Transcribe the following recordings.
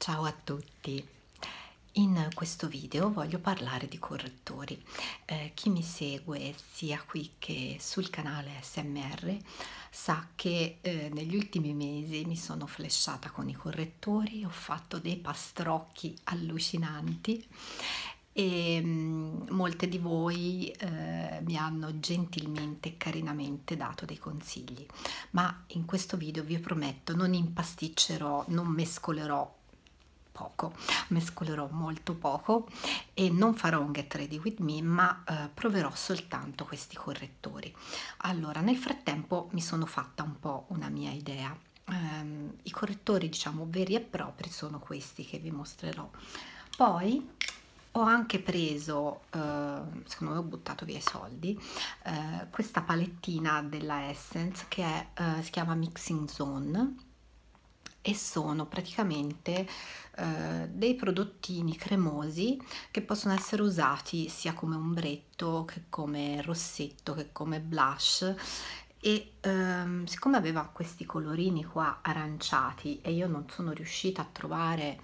Ciao a tutti! In questo video voglio parlare di correttori. Eh, chi mi segue sia qui che sul canale SMR sa che eh, negli ultimi mesi mi sono flashata con i correttori, ho fatto dei pastrocchi allucinanti e mm, molte di voi eh, mi hanno gentilmente e carinamente dato dei consigli ma in questo video vi prometto non impasticcerò non mescolerò poco mescolerò molto poco e non farò un get ready with me ma eh, proverò soltanto questi correttori allora nel frattempo mi sono fatta un po una mia idea ehm, i correttori diciamo veri e propri sono questi che vi mostrerò poi ho anche preso, eh, secondo me ho buttato via i soldi, eh, questa palettina della Essence che è, eh, si chiama Mixing Zone e sono praticamente eh, dei prodottini cremosi che possono essere usati sia come ombretto che come rossetto che come blush e ehm, siccome aveva questi colorini qua aranciati e io non sono riuscita a trovare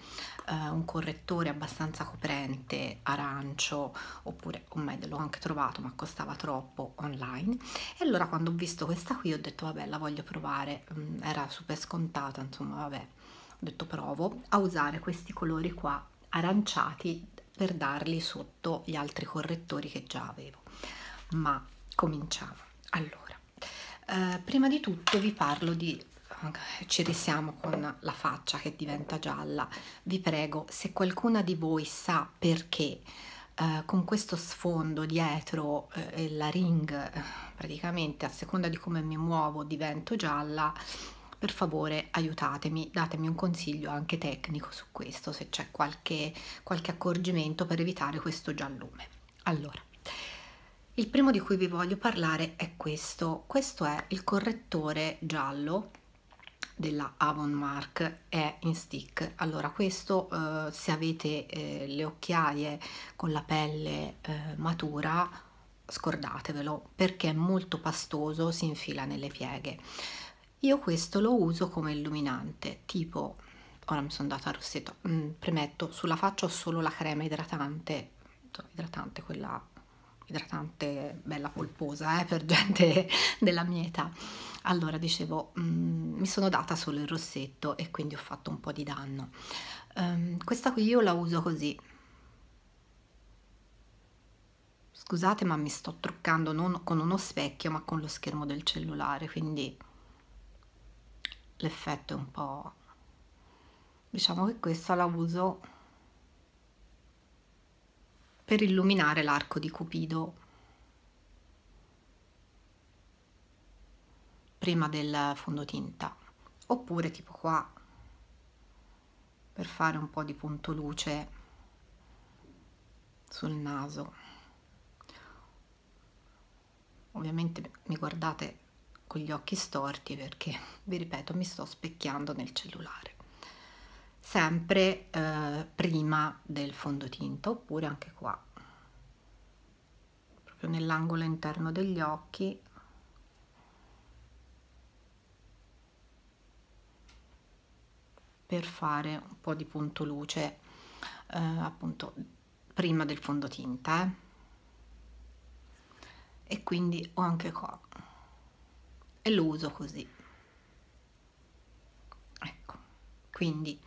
eh, un correttore abbastanza coprente arancio oppure o meglio l'ho anche trovato ma costava troppo online e allora quando ho visto questa qui ho detto vabbè la voglio provare mm, era super scontata insomma vabbè ho detto provo a usare questi colori qua aranciati per darli sotto gli altri correttori che già avevo ma cominciamo allora eh, prima di tutto vi parlo di eh, ci risiamo con la faccia che diventa gialla vi prego se qualcuna di voi sa perché eh, con questo sfondo dietro eh, la ring eh, praticamente a seconda di come mi muovo divento gialla per favore aiutatemi datemi un consiglio anche tecnico su questo se c'è qualche, qualche accorgimento per evitare questo giallume allora il primo di cui vi voglio parlare è questo, questo è il correttore giallo della Avon Mark è in stick allora questo eh, se avete eh, le occhiaie con la pelle eh, matura scordatevelo perché è molto pastoso si infila nelle pieghe io questo lo uso come illuminante tipo ora mi sono data a rossetto mm, premetto sulla faccia ho solo la crema idratante idratante quella idratante bella polposa eh, per gente della mia età allora dicevo mh, mm, mi sono data solo il rossetto e quindi ho fatto un po' di danno um, questa qui io la uso così scusate ma mi sto truccando non con uno specchio ma con lo schermo del cellulare quindi l'effetto è un po' diciamo che questa la uso per illuminare l'arco di Cupido prima del fondotinta oppure tipo qua per fare un po' di punto luce sul naso ovviamente mi guardate con gli occhi storti perché vi ripeto mi sto specchiando nel cellulare sempre eh, prima del fondotinta oppure anche qua proprio nell'angolo interno degli occhi per fare un po' di punto luce eh, appunto prima del fondotinta eh. e quindi ho anche qua e lo uso così ecco quindi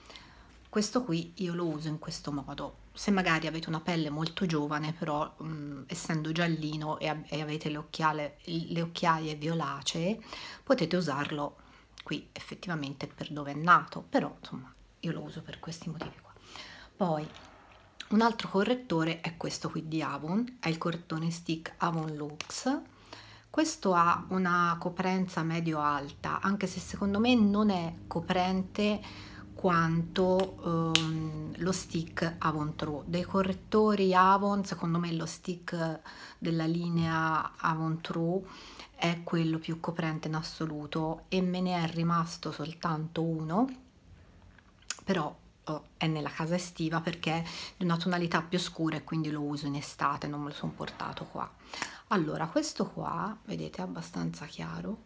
questo qui io lo uso in questo modo se magari avete una pelle molto giovane però mh, essendo giallino e, e avete le, occhiale, le occhiaie violacee potete usarlo qui effettivamente per dove è nato però insomma io lo uso per questi motivi qua poi un altro correttore è questo qui di Avon è il correttore stick Avon Lux questo ha una coprenza medio alta anche se secondo me non è coprente quanto ehm, lo stick Avon True. Dei correttori Avon, secondo me lo stick della linea Avon True è quello più coprente in assoluto e me ne è rimasto soltanto uno, però oh, è nella casa estiva perché è di una tonalità più scura e quindi lo uso in estate, non me lo sono portato qua. Allora, questo qua, vedete, è abbastanza chiaro,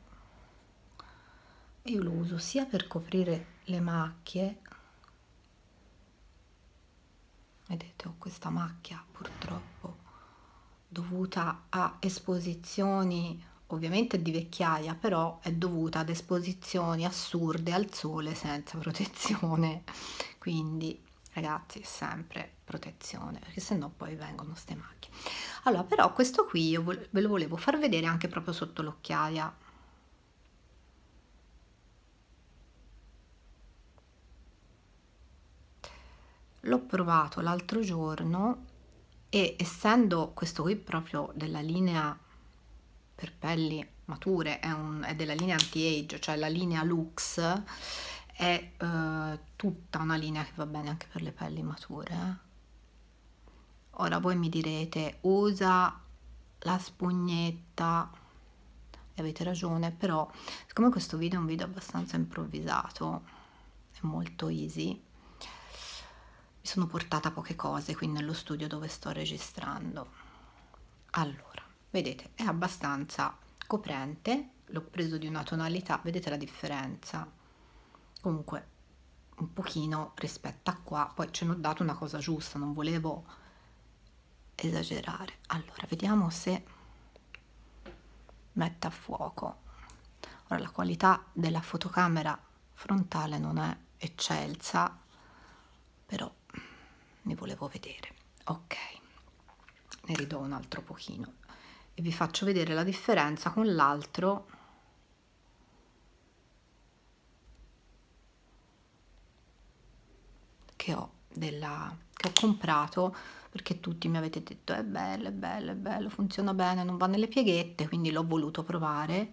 io lo uso sia per coprire le macchie vedete ho questa macchia purtroppo dovuta a esposizioni ovviamente di vecchiaia però è dovuta ad esposizioni assurde al sole senza protezione quindi ragazzi sempre protezione perché sennò poi vengono ste macchie allora però questo qui io ve lo volevo far vedere anche proprio sotto l'occhiaia l'ho provato l'altro giorno e essendo questo qui proprio della linea per pelli mature è, un, è della linea anti-age cioè la linea luxe è eh, tutta una linea che va bene anche per le pelli mature eh. ora voi mi direte usa la spugnetta e avete ragione però siccome questo video è un video abbastanza improvvisato è molto easy mi sono portata poche cose qui nello studio dove sto registrando allora vedete è abbastanza coprente l'ho preso di una tonalità vedete la differenza comunque un pochino rispetto a qua poi ce n'ho dato una cosa giusta non volevo esagerare allora vediamo se mette a fuoco ora la qualità della fotocamera frontale non è eccelsa però ne volevo vedere ok ne ridò un altro pochino e vi faccio vedere la differenza con l'altro che ho della che ho comprato perché tutti mi avete detto è bello è bello è bello funziona bene non va nelle pieghette quindi l'ho voluto provare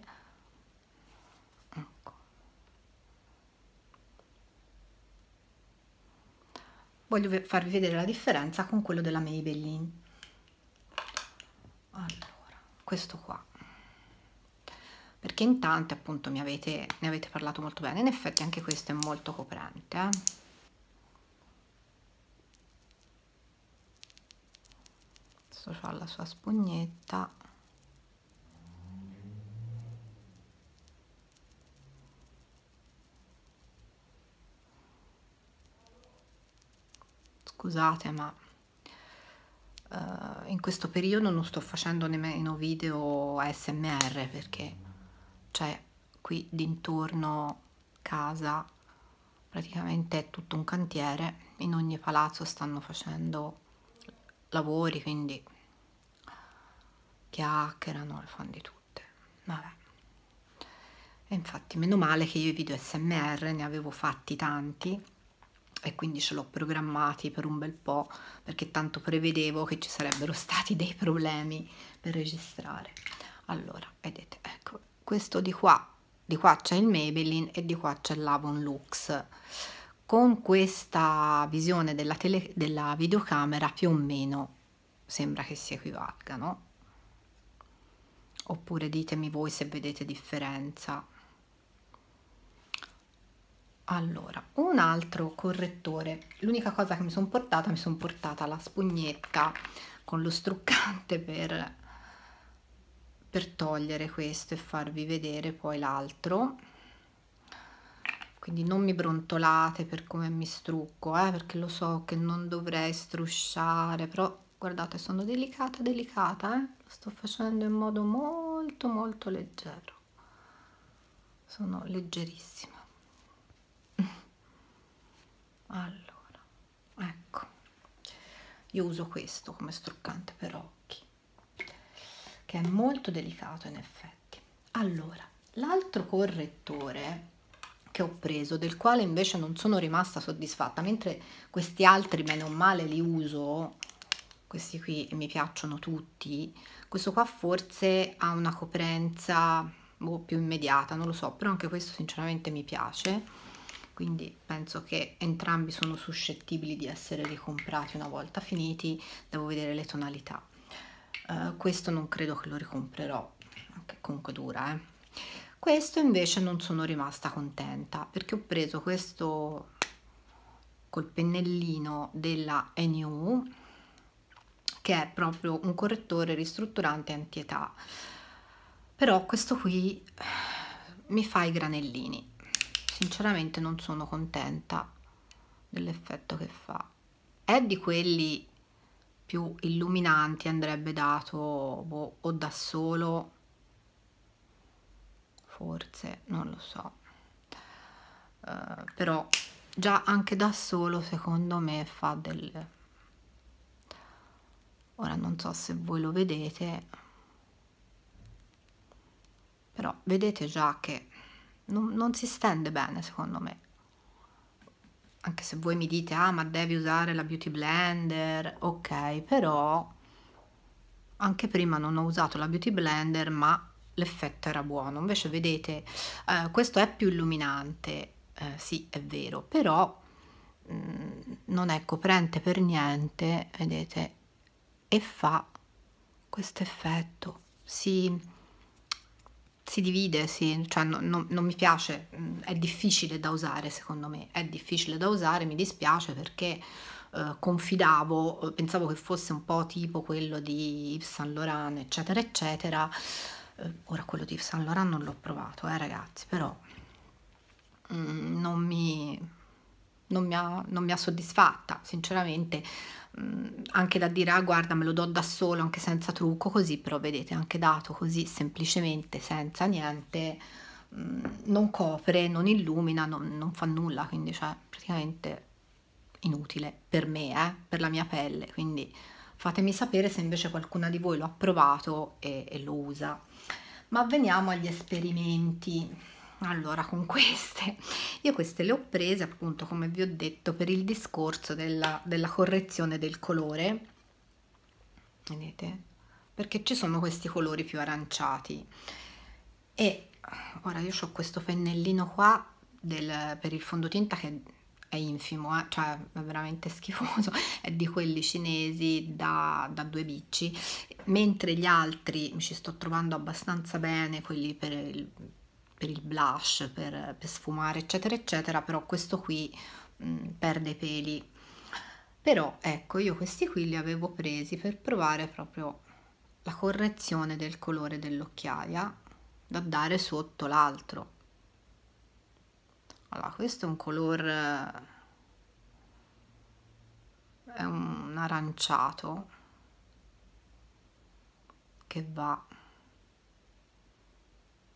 voglio farvi vedere la differenza con quello della Maybelline allora questo qua perché in tante appunto mi avete, ne avete parlato molto bene in effetti anche questo è molto coprente eh? questo ha la sua spugnetta scusate ma uh, in questo periodo non sto facendo nemmeno video ASMR perché cioè qui d'intorno casa praticamente è tutto un cantiere in ogni palazzo stanno facendo lavori quindi chiacchierano le fanno di tutte vabbè e infatti meno male che io i video smr ne avevo fatti tanti e quindi ce l'ho programmati per un bel po' perché tanto prevedevo che ci sarebbero stati dei problemi per registrare allora vedete ecco questo di qua di qua c'è il Maybelline e di qua c'è l'Avon Lux con questa visione della, tele, della videocamera più o meno sembra che si equivalgano oppure ditemi voi se vedete differenza allora un altro correttore l'unica cosa che mi sono portata mi sono portata la spugnetta con lo struccante per, per togliere questo e farvi vedere poi l'altro quindi non mi brontolate per come mi strucco eh, perché lo so che non dovrei strusciare però guardate sono delicata delicata eh? lo sto facendo in modo molto molto leggero sono leggerissima allora ecco io uso questo come struccante per occhi che è molto delicato in effetti allora l'altro correttore che ho preso del quale invece non sono rimasta soddisfatta mentre questi altri bene o male li uso questi qui mi piacciono tutti questo qua forse ha una coprenza boh, più immediata non lo so però anche questo sinceramente mi piace quindi penso che entrambi sono suscettibili di essere ricomprati una volta finiti devo vedere le tonalità uh, questo non credo che lo ricomprerò che comunque dura eh. questo invece non sono rimasta contenta perché ho preso questo col pennellino della ENU che è proprio un correttore ristrutturante anti età però questo qui mi fa i granellini sinceramente non sono contenta dell'effetto che fa è di quelli più illuminanti andrebbe dato boh, o da solo forse non lo so uh, però già anche da solo secondo me fa del ora non so se voi lo vedete però vedete già che non, non si stende bene secondo me anche se voi mi dite ah ma devi usare la beauty blender ok però anche prima non ho usato la beauty blender ma l'effetto era buono invece vedete eh, questo è più illuminante eh, sì è vero però mm, non è coprente per niente vedete e fa questo effetto si si divide, si, cioè no, no, non mi piace, mm, è difficile da usare secondo me, è difficile da usare, mi dispiace perché eh, confidavo, eh, pensavo che fosse un po' tipo quello di Yves Saint Laurent eccetera eccetera, eh, ora quello di Yves Saint Laurent non l'ho provato eh ragazzi, però mm, non, mi, non, mi ha, non mi ha soddisfatta sinceramente Mm, anche da dire ah guarda me lo do da solo anche senza trucco così però vedete anche dato così semplicemente senza niente mm, non copre non illumina non, non fa nulla quindi cioè praticamente inutile per me eh, per la mia pelle quindi fatemi sapere se invece qualcuna di voi lo ha provato e, e lo usa ma veniamo agli esperimenti allora con queste io queste le ho prese appunto come vi ho detto per il discorso della, della correzione del colore vedete perché ci sono questi colori più aranciati e ora io ho questo pennellino qua del, per il fondotinta che è infimo, eh? cioè è veramente schifoso, è di quelli cinesi da, da, due bicci, mentre gli altri mi ci sto trovando abbastanza bene, quelli per il per il blush, per, per sfumare eccetera eccetera, però questo qui mh, mm, perde peli. Però ecco io questi qui li avevo presi per provare proprio la correzione del colore dell'occhiaia da dare sotto l'altro. Allora questo è un color è un aranciato che va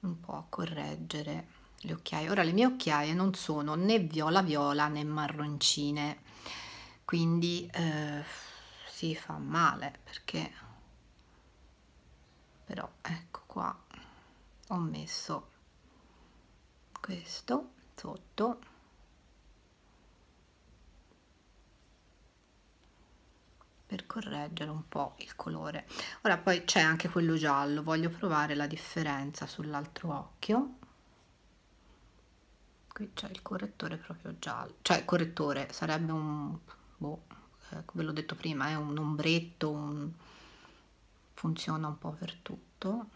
un po' a correggere le occhiaie. Ora le mie occhiaie non sono né viola viola né marroncine, quindi eh, si fa male perché però ecco qua ho messo questo sotto per correggere un po' il colore ora poi c'è anche quello giallo voglio provare la differenza sull'altro occhio qui c'è il correttore proprio giallo cioè il correttore sarebbe un boh, eh, ve l'ho detto prima è un ombretto un... funziona un po' per tutto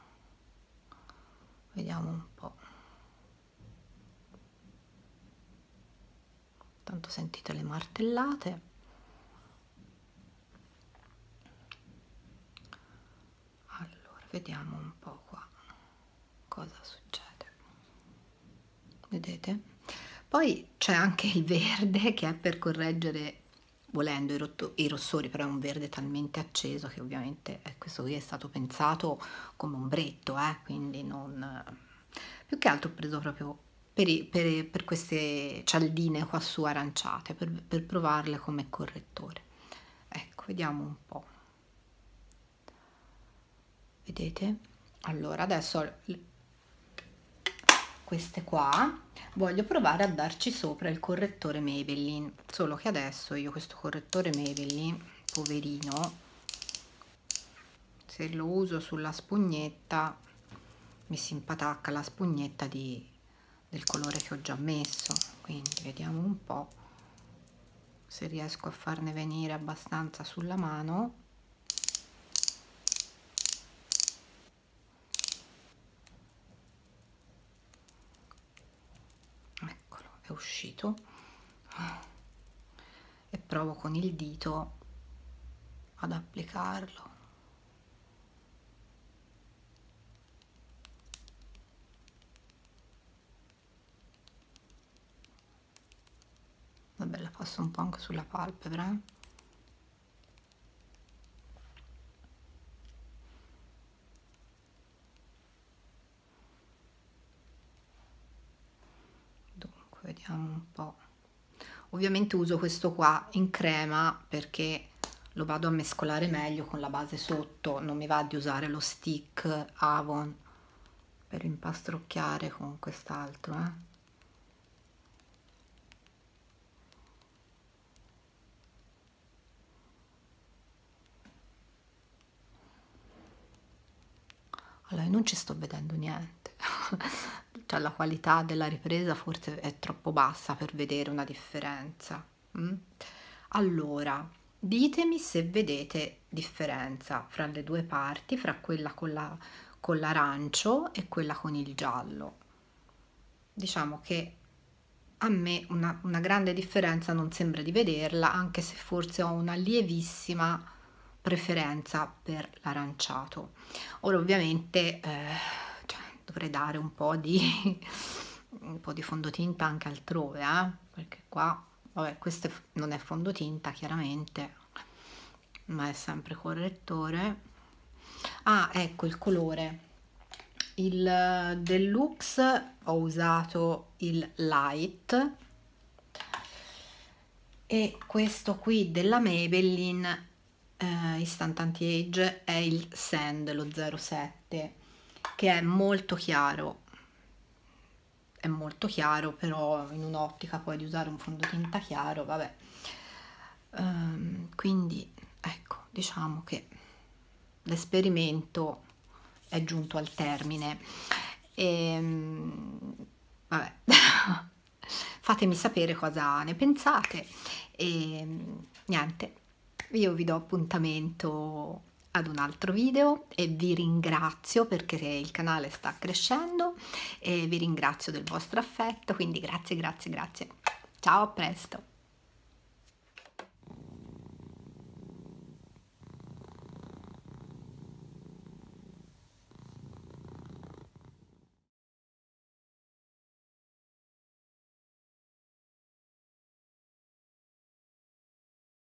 vediamo un po' tanto sentite le martellate vediamo un po' qua cosa succede vedete poi c'è anche il verde che è per correggere volendo i, rotto, i rossori però è un verde talmente acceso che ovviamente eh, questo qui è stato pensato come ombretto eh, quindi non più che altro ho preso proprio per, i, per, per queste cialdine qua su aranciate per, per provarle come correttore ecco vediamo un po' vedete allora adesso queste qua voglio provare a darci sopra il correttore Maybelline solo che adesso io questo correttore Maybelline poverino se lo uso sulla spugnetta mi si impatacca la spugnetta di, del colore che ho già messo quindi vediamo un po' se riesco a farne venire abbastanza sulla mano è uscito e provo con il dito ad applicarlo vabbè la passo un po' anche sulla palpebra eh? vediamo un po' ovviamente uso questo qua in crema perché lo vado a mescolare meglio con la base sotto non mi va di usare lo stick avon per impastrocchiare con quest'altro eh. Allora, non ci sto vedendo niente. cioè la qualità della ripresa forse è troppo bassa per vedere una differenza mm? allora ditemi se vedete differenza fra le due parti fra quella con la l'arancio e quella con il giallo diciamo che a me una, una, grande differenza non sembra di vederla anche se forse ho una lievissima preferenza per l'aranciato ora ovviamente eh, dovrei dare un po' di, un po di fondotinta anche altrove eh? perché qua vabbè questo non è fondotinta chiaramente ma è sempre correttore ah ecco il colore il eh, deluxe ho usato il light e questo qui della Maybelline eh, Instant Anti-Age è il Sand, lo 07 che è molto chiaro è molto chiaro però in un'ottica poi di usare un fondotinta chiaro vabbè um, quindi ecco diciamo che l'esperimento è giunto al termine e ehm, vabbè fatemi sapere cosa ne pensate e ehm, niente io vi do appuntamento ad un altro video e vi ringrazio perché il canale sta crescendo e vi ringrazio del vostro affetto, quindi grazie, grazie, grazie. Ciao, a presto!